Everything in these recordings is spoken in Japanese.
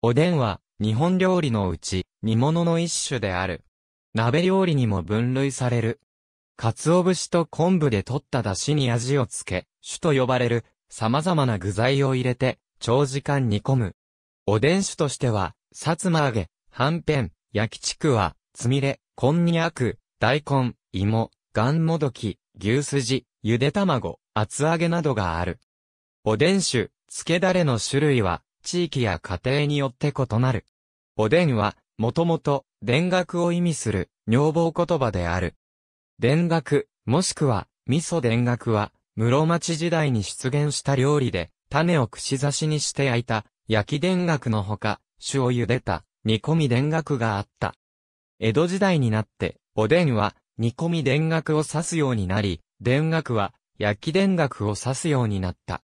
おでんは、日本料理のうち、煮物の一種である。鍋料理にも分類される。鰹節と昆布で取った出汁に味をつけ、種と呼ばれる、様々な具材を入れて、長時間煮込む。おでん種としては、さつま揚げ、はんぺん、焼きちくわ、つみれ、こんにゃく、大根、芋、がんもどき、牛すじ、ゆで卵、厚揚げなどがある。おでん種、漬けだれの種類は、地域や家庭によって異なる。おでんは、もともと、田楽を意味する、女房言葉である。田楽、もしくは、味噌田楽は、室町時代に出現した料理で、種を串刺しにして焼いた、焼き田楽のほか、種を茹でた、煮込み田楽があった。江戸時代になって、おでんは、煮込み田楽を指すようになり、田楽は、焼き田楽を指すようになった。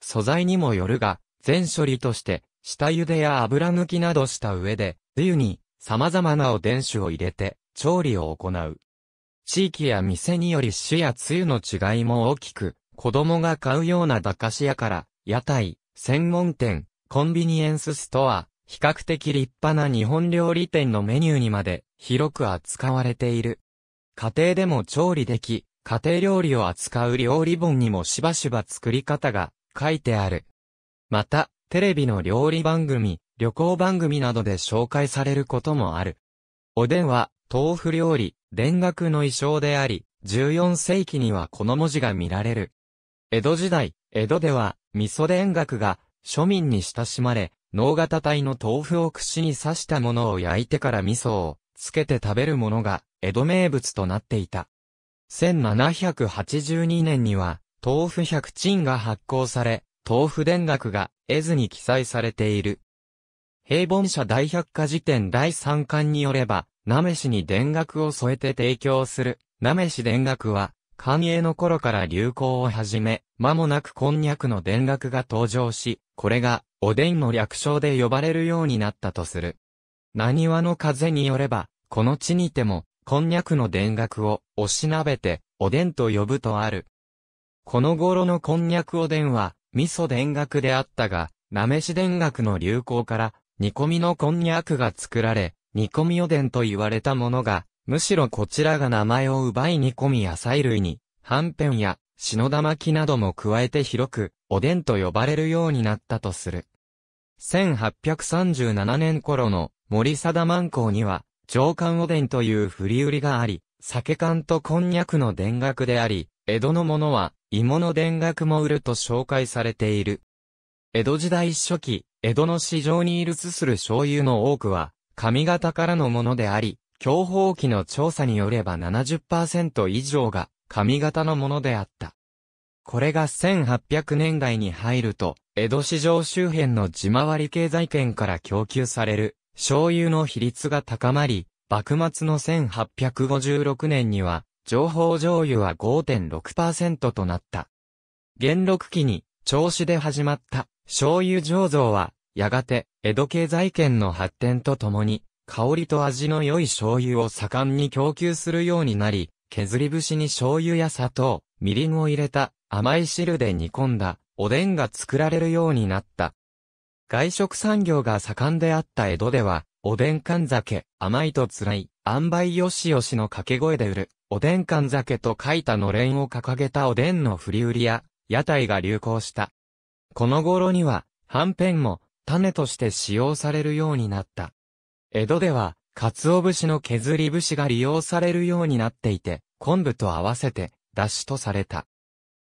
素材にもよるが、全処理として、下茹でや油抜きなどした上で、つゆに様々なお伝酒を入れて、調理を行う。地域や店により酒やつゆの違いも大きく、子供が買うような駄菓子屋から、屋台、専門店、コンビニエンスストア、比較的立派な日本料理店のメニューにまで広く扱われている。家庭でも調理でき、家庭料理を扱う料理本にもしばしば作り方が書いてある。また、テレビの料理番組、旅行番組などで紹介されることもある。おでんは、豆腐料理、田楽の衣装であり、14世紀にはこの文字が見られる。江戸時代、江戸では、味噌田楽が、庶民に親しまれ、脳型体の豆腐を串に刺したものを焼いてから味噌を、つけて食べるものが、江戸名物となっていた。1782年には、豆腐百珍が発行され、豆腐田楽が絵図に記載されている。平凡社大百科事典第3巻によれば、なめしに田楽を添えて提供する、なめし田楽は、寛永の頃から流行を始め、間もなくこんにゃくの田楽が登場し、これが、おでんの略称で呼ばれるようになったとする。何話の風によれば、この地にても、こんにゃくの田楽を、おしなべて、おでんと呼ぶとある。この頃のこんにゃくおでんは、味噌田楽であったが、なめし田楽の流行から、煮込みのこんにゃくが作られ、煮込みおでんと言われたものが、むしろこちらが名前を奪い煮込み野菜類に、はんぺんや、篠だまきなども加えて広く、おでんと呼ばれるようになったとする。1837年頃の森貞万港には、上官おでんという振り売りがあり、酒缶とこんにゃくの田楽であり、江戸のものは、芋の田楽も売ると紹介されている。江戸時代初期、江戸の市場に流通する醤油の多くは、上方からのものであり、享保期の調査によれば70%以上が上方のものであった。これが1800年代に入ると、江戸市場周辺の地回り経済圏から供給される醤油の比率が高まり、幕末の1856年には情報上油は5.6%となった。元禄期に、調子で始まった、醤油醸造は、やがて、江戸経済圏の発展とともに、香りと味の良い醤油を盛んに供給するようになり、削り節に醤油や砂糖、みりんを入れた、甘い汁で煮込んだ、おでんが作られるようになった。外食産業が盛んであった江戸では、おでん缶酒、甘いと辛い、塩梅よしよしの掛け声で売る、おでん缶酒と書いたのれんを掲げたおでんの振り売りや、屋台が流行した。この頃には、はんぺんも、種として使用されるようになった。江戸では、鰹節の削り節が利用されるようになっていて、昆布と合わせて、出汁とされた。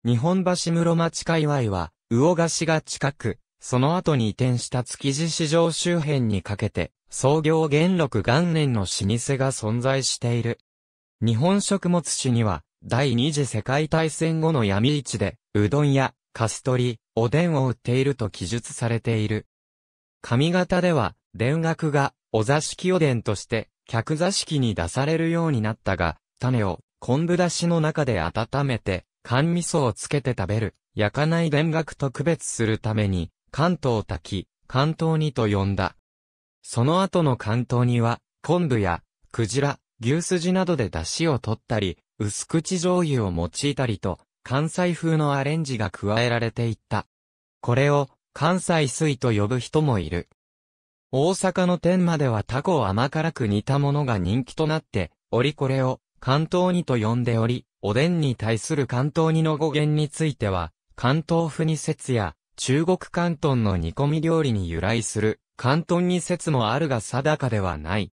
日本橋室町界隈は、魚菓子が近く、その後に移転した築地市場周辺にかけて、創業元禄元年の老舗が存在している。日本食物史には、第二次世界大戦後の闇市で、うどんや、カストリ、おでんを売っていると記述されている。上方では、田楽が、お座敷おでんとして、客座敷に出されるようになったが、種を、昆布だしの中で温めて、甘味噌をつけて食べる、焼かない田楽と区別するために、関東滝、関東にと呼んだ。その後の関東には、昆布や、クジラ、牛すじなどで出汁を取ったり、薄口醤油を用いたりと、関西風のアレンジが加えられていった。これを、関西水と呼ぶ人もいる。大阪の天まではタコを甘辛く煮たものが人気となって、おりこれを、関東煮と呼んでおり、おでんに対する関東煮の語源については、関東風に説や、中国関東の煮込み料理に由来する、関東に説もあるが定かではない。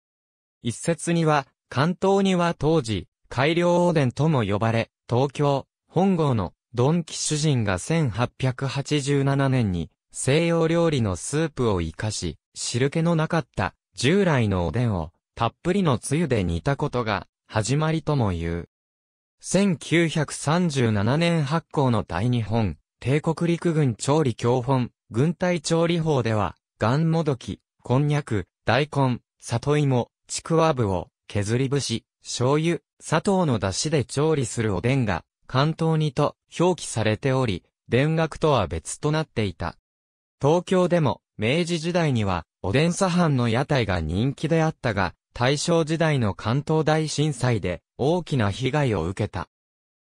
一説には、関東には当時、改良おでんとも呼ばれ、東京、本郷の、ドンキ主人が1887年に、西洋料理のスープを生かし、汁気のなかった従来のおでんをたっぷりのつゆで煮たことが始まりとも言う。1937年発行の大日本帝国陸軍調理教本、軍隊調理法では、ガンもどき、こんにゃく、大根、里芋、ちくわぶを、削り節、醤油、砂糖の出汁で調理するおでんが、関東にと表記されており、田楽とは別となっていた。東京でも、明治時代には、おでん茶飯の屋台が人気であったが、大正時代の関東大震災で、大きな被害を受けた。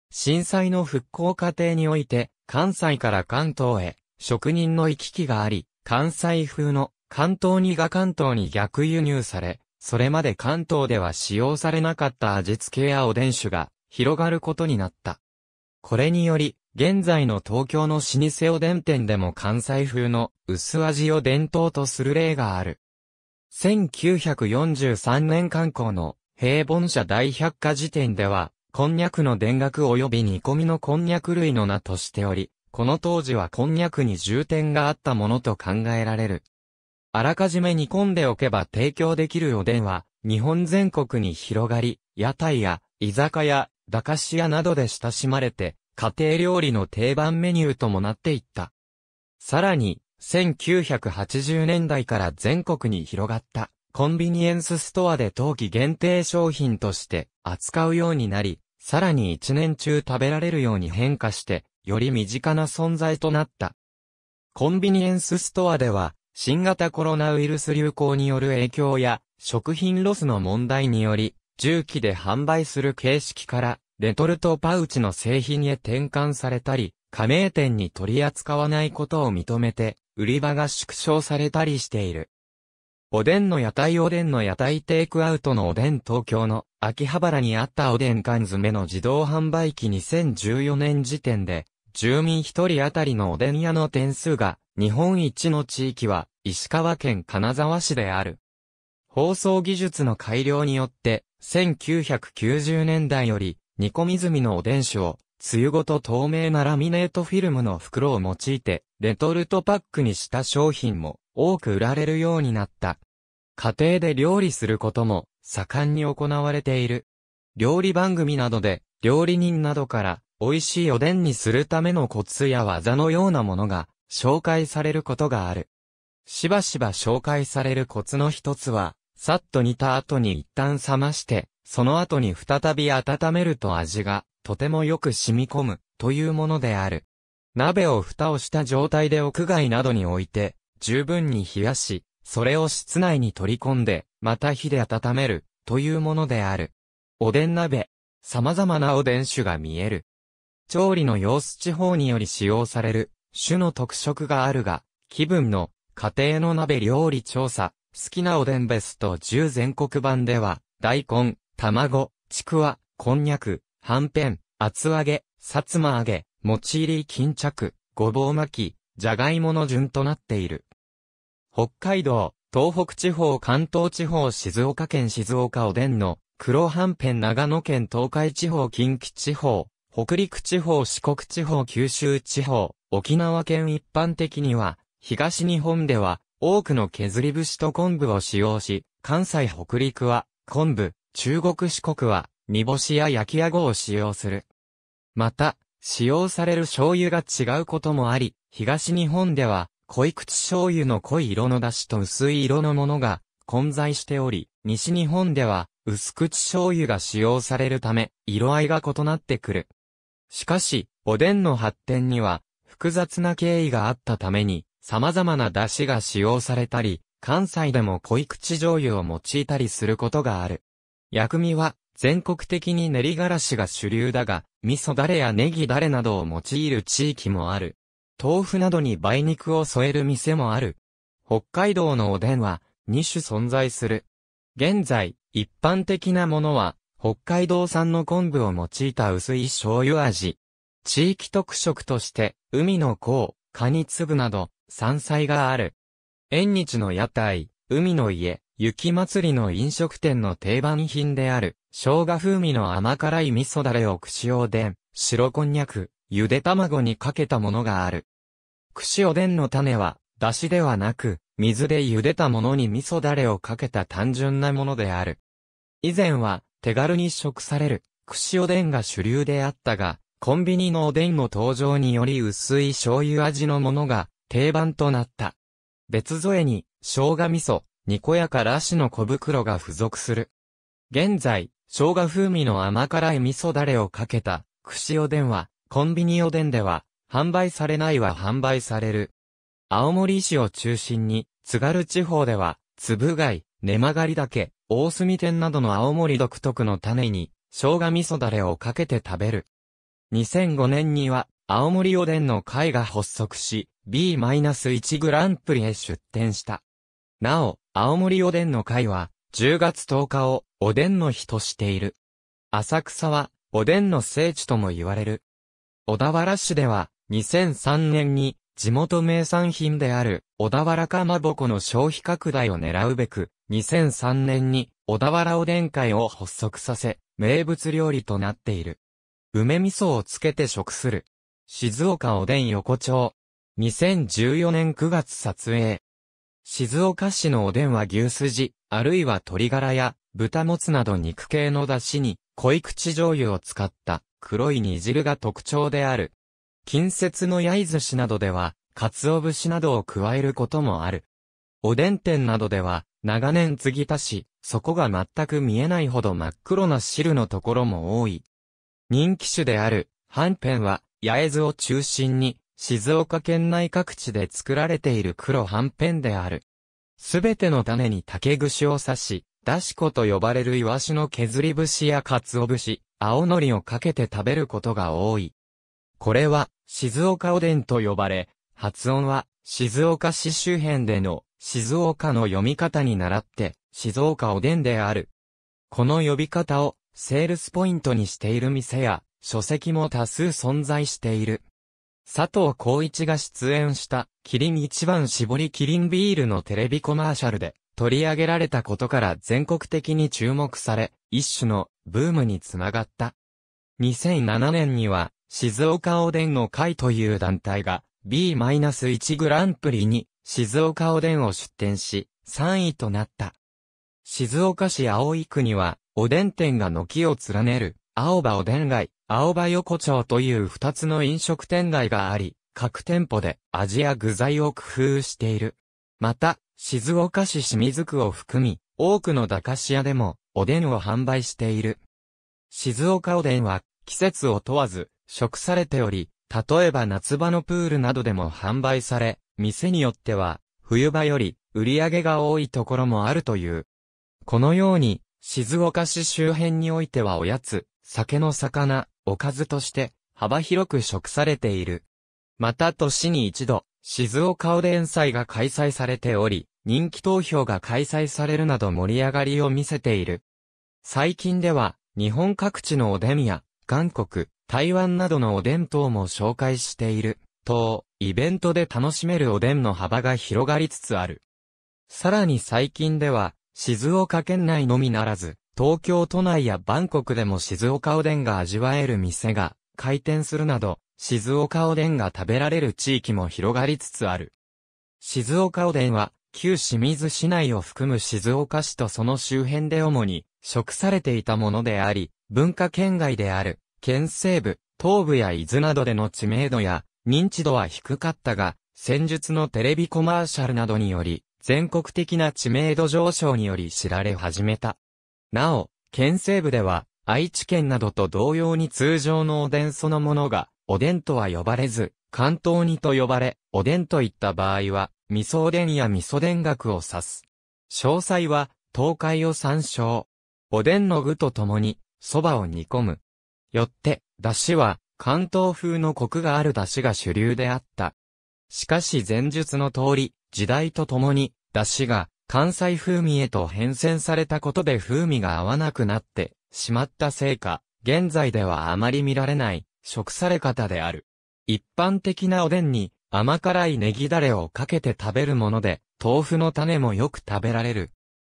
震災の復興過程において、関西から関東へ、職人の行き来があり、関西風の関東煮が関東に逆輸入され、それまで関東では使用されなかった味付けやおでん酒が広がることになった。これにより、現在の東京の老舗おでん店でも関西風の薄味を伝統とする例がある。1943年観光の平凡社大百科事典では、こんにゃくの田楽及び煮込みのこんにゃく類の名としており、この当時はこんにゃくに重点があったものと考えられる。あらかじめ煮込んでおけば提供できるおでんは、日本全国に広がり、屋台や、居酒屋、駄菓子屋などで親しまれて、家庭料理の定番メニューともなっていった。さらに、1980年代から全国に広がった、コンビニエンスストアで冬季限定商品として扱うようになり、さらに一年中食べられるように変化して、より身近な存在となった。コンビニエンスストアでは、新型コロナウイルス流行による影響や、食品ロスの問題により、重機で販売する形式から、レトルトパウチの製品へ転換されたり、加盟店に取り扱わないことを認めて、売り場が縮小されたりしている。おでんの屋台おでんの屋台テイクアウトのおでん東京の秋葉原にあったおでん缶詰の自動販売機2014年時点で、住民1人当たりのおでん屋の点数が、日本一の地域は、石川県金沢市である。放送技術の改良によって、1990年代より、煮込み済みのおでん酒を、梅雨ごと透明なラミネートフィルムの袋を用いて、レトルトパックにした商品も多く売られるようになった。家庭で料理することも盛んに行われている。料理番組などで、料理人などから、美味しいおでんにするためのコツや技のようなものが、紹介されることがある。しばしば紹介されるコツの一つは、さっと煮た後に一旦冷まして、その後に再び温めると味が、とてもよく染み込む、というものである。鍋を蓋をした状態で屋外などに置いて、十分に冷やし、それを室内に取り込んで、また火で温める、というものである。おでん鍋。様々なおでん種が見える。調理の様子地方により使用される、種の特色があるが、気分の、家庭の鍋料理調査、好きなおでんベスト10全国版では、大根、卵、ちくわ、こんにゃく、はんぺん、厚揚げ、さつま揚げ、餅入り巾着、ごぼう巻き、じゃがいもの順となっている。北海道、東北地方、関東地方、静岡県、静岡おでんの、黒はんぺん、長野県、東海地方、近畿地方、北陸地方、四国地方、九州地方、沖縄県一般的には、東日本では、多くの削り節と昆布を使用し、関西北陸は、昆布、中国四国は、煮干しや焼きあごを使用する。また、使用される醤油が違うこともあり、東日本では、濃い口醤油の濃い色の出汁と薄い色のものが混在しており、西日本では薄口醤油が使用されるため、色合いが異なってくる。しかし、おでんの発展には複雑な経緯があったために、様々な出汁が使用されたり、関西でも濃い口醤油を用いたりすることがある。薬味は全国的に練りがらしが主流だが、味噌だれやネギだれなどを用いる地域もある。豆腐などに梅肉を添える店もある。北海道のおでんは2種存在する。現在、一般的なものは、北海道産の昆布を用いた薄い醤油味。地域特色として、海の甲、カニ粒など、山菜がある。縁日の屋台、海の家、雪祭りの飲食店の定番品である、生姜風味の甘辛い味噌だれを串おでん、白こんにゃく、ゆで卵にかけたものがある。串おでんの種は、出汁ではなく、水で茹でたものに味噌だれをかけた単純なものである。以前は、手軽に食される、串おでんが主流であったが、コンビニのおでんの登場により薄い醤油味のものが、定番となった。別添えに、生姜味噌、にこやからしの小袋が付属する。現在、生姜風味の甘辛い味噌だれをかけた、串おでんは、コンビニおでんでは、販売されないは販売される。青森市を中心に、津軽地方では、つぶ貝、根曲がりけ。大隅天などの青森独特の種に、生姜味噌だれをかけて食べる。2005年には、青森おでんの会が発足し、B-1 グランプリへ出展した。なお、青森おでんの会は、10月10日をおでんの日としている。浅草は、おでんの聖地とも言われる。小田原市では、2003年に、地元名産品である、小田原かまぼこの消費拡大を狙うべく、2003年に、小田原おでん会を発足させ、名物料理となっている。梅味噌をつけて食する。静岡おでん横丁。2014年9月撮影。静岡市のおでんは牛すじ、あるいは鶏ガラや豚もつなど肉系の出汁に濃い口醤油を使った黒い煮汁が特徴である。近接の焼津市などでは、鰹節などを加えることもある。おでん店などでは、長年継ぎ足し、底が全く見えないほど真っ黒な汁のところも多い。人気種である、はんぺんは、八重津を中心に、静岡県内各地で作られている黒はんぺんである。すべての種に竹串を刺し、出し子と呼ばれるイワシの削り節や鰹節、青のりをかけて食べることが多い。これは、静岡おでんと呼ばれ、発音は、静岡市周辺での、静岡の読み方に倣って、静岡おでんである。この呼び方を、セールスポイントにしている店や、書籍も多数存在している。佐藤浩一が出演した、キリン一番絞りキリンビールのテレビコマーシャルで、取り上げられたことから全国的に注目され、一種のブームにつながった。2007年には、静岡おでんの会という団体が B-1 グランプリに静岡おでんを出展し、3位となった。静岡市青井区には、おでん店が軒を連ねる、青葉おでん街、青葉横丁という2つの飲食店街があり、各店舗で味や具材を工夫している。また、静岡市清水区を含み、多くの駄菓子屋でも、おでんを販売している。静岡おでんは季節を問わず食されており、例えば夏場のプールなどでも販売され、店によっては冬場より売り上げが多いところもあるという。このように、静岡市周辺においてはおやつ、酒の魚、おかずとして幅広く食されている。また年に一度、静岡おでん祭が開催されており、人気投票が開催されるなど盛り上がりを見せている。最近では、日本各地のおでんや、韓国、台湾などのおでん等も紹介している、と、イベントで楽しめるおでんの幅が広がりつつある。さらに最近では、静岡県内のみならず、東京都内やバンコクでも静岡おでんが味わえる店が開店するなど、静岡おでんが食べられる地域も広がりつつある。静岡おでんは旧清水市内を含む静岡市とその周辺で主に食されていたものであり、文化圏外である、県西部、東部や伊豆などでの知名度や認知度は低かったが、戦術のテレビコマーシャルなどにより、全国的な知名度上昇により知られ始めた。なお、県西部では、愛知県などと同様に通常のおでんそのものが、おでんとは呼ばれず、関東にと呼ばれ、おでんといった場合は、未送電や未送電学を指す。詳細は、東海を参照。おでんの具と共に、蕎麦を煮込む。よって、出汁は、関東風のコクがある出汁が主流であった。しかし前述の通り、時代とともに、出汁が関西風味へと変遷されたことで風味が合わなくなってしまったせいか、現在ではあまり見られない食され方である。一般的なおでんに甘辛いネギダレをかけて食べるもので、豆腐の種もよく食べられる。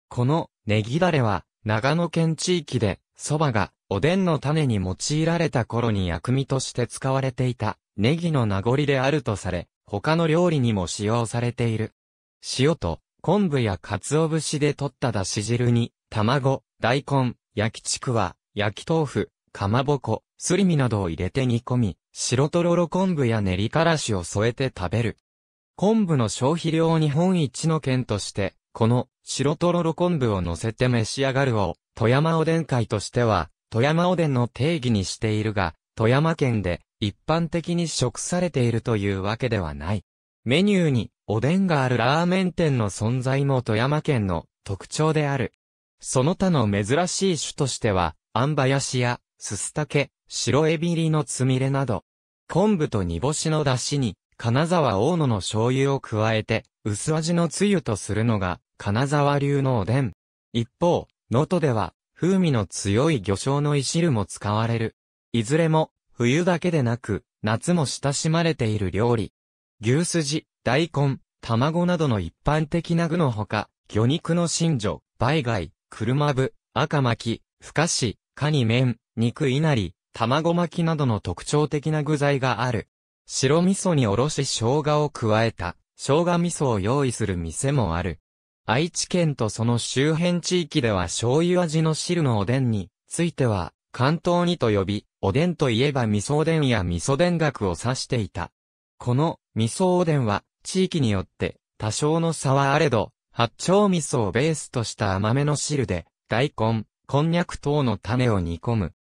このネギダレは、長野県地域で、蕎麦がおでんの種に用いられた頃に薬味として使われていたネギの名残であるとされ、他の料理にも使用されている。塩と昆布や鰹節で取っただし汁に、卵、大根、焼きちくわ、焼き豆腐、かまぼこ、すり身などを入れて煮込み、白とろろ昆布や練りからしを添えて食べる。昆布の消費量日本一の県として、この白とろろ昆布を乗せて召し上がるを、富山おでん会としては、富山おでんの定義にしているが、富山県で一般的に食されているというわけではない。メニューにおでんがあるラーメン店の存在も富山県の特徴である。その他の珍しい種としては、あんばやしや、すすたけ、白エビ入りのつみれなど、昆布と煮干しの出汁に、金沢大野の醤油を加えて、薄味のつゆとするのが、金沢流のおでん。一方、能登では、風味の強い魚醤のい汁も使われる。いずれも、冬だけでなく、夏も親しまれている料理。牛すじ、大根、卵などの一般的な具のほか、魚肉の真女、梅貝、車部、赤巻き、ふかし、カニ麺、肉いなり、卵巻きなどの特徴的な具材がある。白味噌におろし生姜を加えた生姜味噌を用意する店もある。愛知県とその周辺地域では醤油味の汁のおでんについては関東にと呼び、おでんといえば味噌おでんや味噌田楽を指していた。この味噌おでんは地域によって多少の差はあれど、八丁味噌をベースとした甘めの汁で、大根、こんにゃく等の種を煮込む。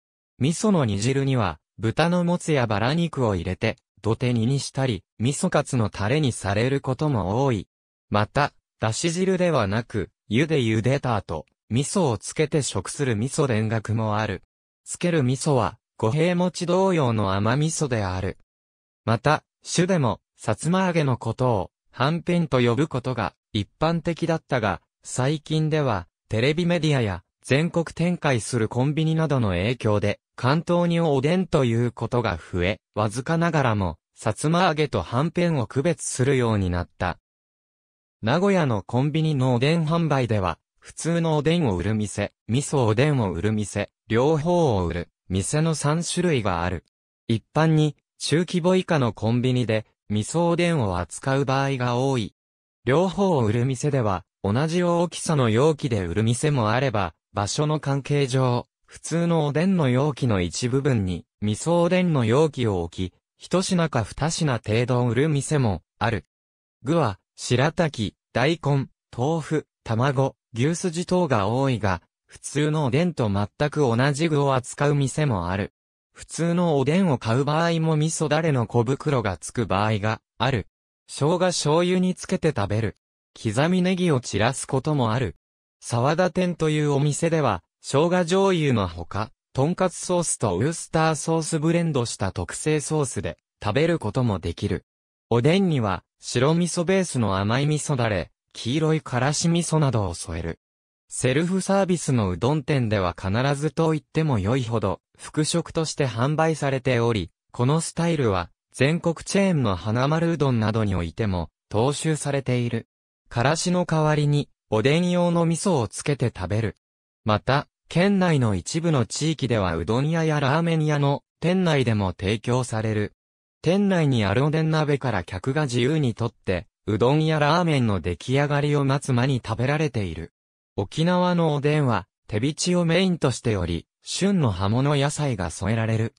味噌の煮汁には、豚のもつやバラ肉を入れて、土手煮にしたり、味噌カツのタレにされることも多い。また、だし汁ではなく、湯で茹でた後、味噌をつけて食する味噌田楽もある。つける味噌は、五平餅同様の甘味噌である。また、種でも、さつま揚げのことを、はんぺんと呼ぶことが一般的だったが、最近では、テレビメディアや全国展開するコンビニなどの影響で、関東におでんということが増え、わずかながらも、さつま揚げとはんぺんを区別するようになった。名古屋のコンビニのおでん販売では、普通のおでんを売る店、味噌おでんを売る店、両方を売る、店の3種類がある。一般に、中規模以下のコンビニで、味噌おでんを扱う場合が多い。両方を売る店では、同じ大きさの容器で売る店もあれば、場所の関係上、普通のおでんの容器の一部分に、味噌おでんの容器を置き、一品か二品程度売る店も、ある。具は、白滝、大根、豆腐、卵、牛すじ等が多いが、普通のおでんと全く同じ具を扱う店もある。普通のおでんを買う場合も味噌だれの小袋がつく場合がある。生姜醤油につけて食べる。刻みネギを散らすこともある。沢田店というお店では、生姜醤油のほか、とんかつソースとウースターソースブレンドした特製ソースで食べることもできる。おでんには白味噌ベースの甘い味噌だれ、黄色いからし味噌などを添える。セルフサービスのうどん店では必ずと言っても良いほど、副食として販売されており、このスタイルは全国チェーンの花丸うどんなどにおいても踏襲されている。からしの代わりにおでん用の味噌をつけて食べる。また、県内の一部の地域ではうどん屋やラーメン屋の店内でも提供される。店内にあるおでん鍋から客が自由にとって、うどんやラーメンの出来上がりを待つ間に食べられている。沖縄のおでんは、手びちをメインとしており、旬の葉物野菜が添えられる。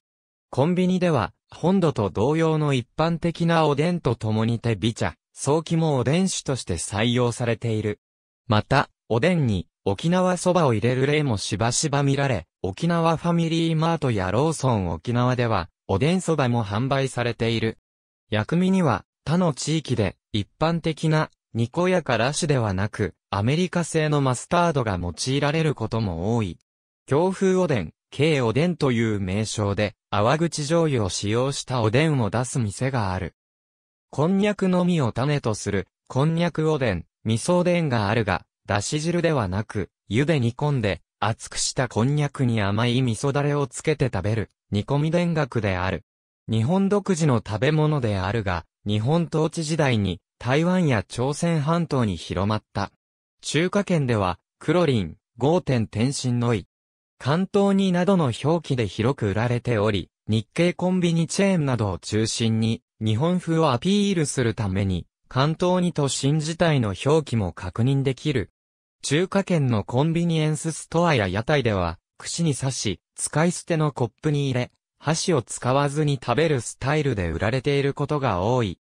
コンビニでは、本土と同様の一般的なおでんと共に手び茶、早期もおでん酒として採用されている。また、おでんに沖縄そばを入れる例もしばしば見られ、沖縄ファミリーマートやローソン沖縄では、おでんそばも販売されている。薬味には、他の地域で、一般的な、ニコやからしではなく、アメリカ製のマスタードが用いられることも多い。強風おでん、軽おでんという名称で、泡口醤油を使用したおでんを出す店がある。こんにゃくのみを種とする、こんにゃくおでん、味噌田があるが、だし汁ではなく、湯で煮込んで、厚くしたこんにゃくに甘い味噌だれをつけて食べる、煮込み田楽である。日本独自の食べ物であるが、日本統治時代に、台湾や朝鮮半島に広まった。中華圏では、クロリン、ゴーテン天津のい。関東になどの表記で広く売られており、日系コンビニチェーンなどを中心に、日本風をアピールするために、関東に都心自体の表記も確認できる。中華圏のコンビニエンスストアや屋台では、串に刺し、使い捨てのコップに入れ、箸を使わずに食べるスタイルで売られていることが多い。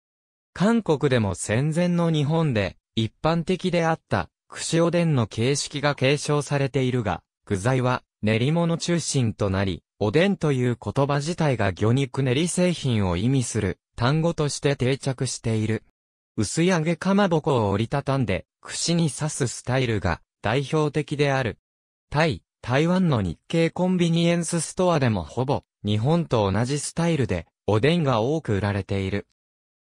韓国でも戦前の日本で、一般的であった、串おでんの形式が継承されているが、具材は練り物中心となり、おでんという言葉自体が魚肉練り製品を意味する単語として定着している。薄揚げかまぼこを折りたたんで、串に刺すスタイルが代表的である。タイ、台湾の日系コンビニエンスストアでもほぼ日本と同じスタイルでおでんが多く売られている。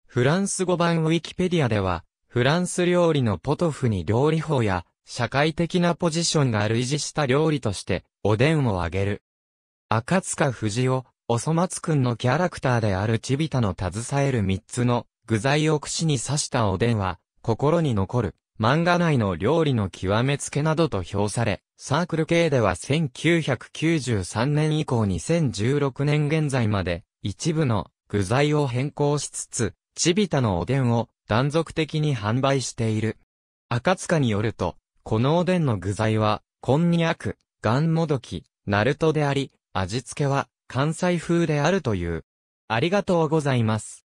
フランス語版ウィキペディアでは、フランス料理のポトフに料理法や社会的なポジションが類似した料理としておでんをあげる。赤塚藤尾、夫、おそ松くんのキャラクターであるちびたの携える三つの具材を串に刺したおでんは、心に残る、漫画内の料理の極めつけなどと評され、サークル系では1993年以降2016年現在まで、一部の具材を変更しつつ、ちびたのおでんを断続的に販売している。赤塚によると、このおでんの具材は、こんにゃく、がんもどき、ナルトであり、味付けは関西風であるという。ありがとうございます。